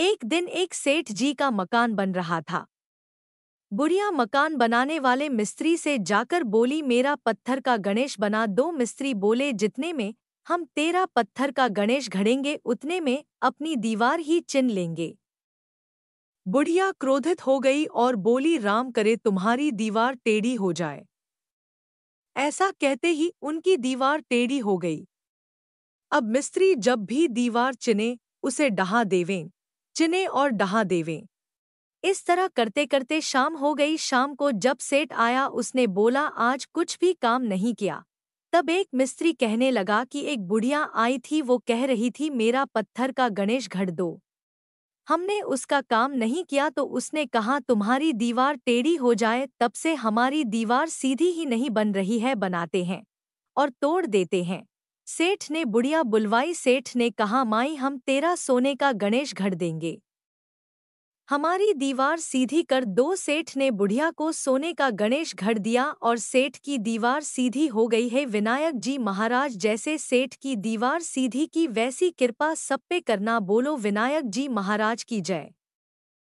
एक दिन एक सेठ जी का मकान बन रहा था बुढ़िया मकान बनाने वाले मिस्त्री से जाकर बोली मेरा पत्थर का गणेश बना दो मिस्त्री बोले जितने में हम तेरा पत्थर का गणेश घड़ेंगे उतने में अपनी दीवार ही चिन लेंगे बुढ़िया क्रोधित हो गई और बोली राम करे तुम्हारी दीवार टेढ़ी हो जाए ऐसा कहते ही उनकी दीवार टेढ़ी हो गई अब मिस्त्री जब भी दीवार चिने उसे डहा देवें चिने और डहा देवे इस तरह करते करते शाम हो गई शाम को जब सेठ आया उसने बोला आज कुछ भी काम नहीं किया तब एक मिस्त्री कहने लगा कि एक बुढ़िया आई थी वो कह रही थी मेरा पत्थर का गणेश घट दो हमने उसका काम नहीं किया तो उसने कहा तुम्हारी दीवार टेढ़ी हो जाए तब से हमारी दीवार सीधी ही नहीं बन रही है बनाते हैं और तोड़ देते हैं सेठ ने बुढ़िया बुलवाई सेठ ने कहा माई हम तेरा सोने का गणेश घड़ देंगे हमारी दीवार सीधी कर दो सेठ ने बुढ़िया को सोने का गणेश घड़ दिया और सेठ की दीवार सीधी हो गई है विनायक जी महाराज जैसे सेठ की दीवार सीधी की वैसी कृपा सब पे करना बोलो विनायक जी महाराज की जय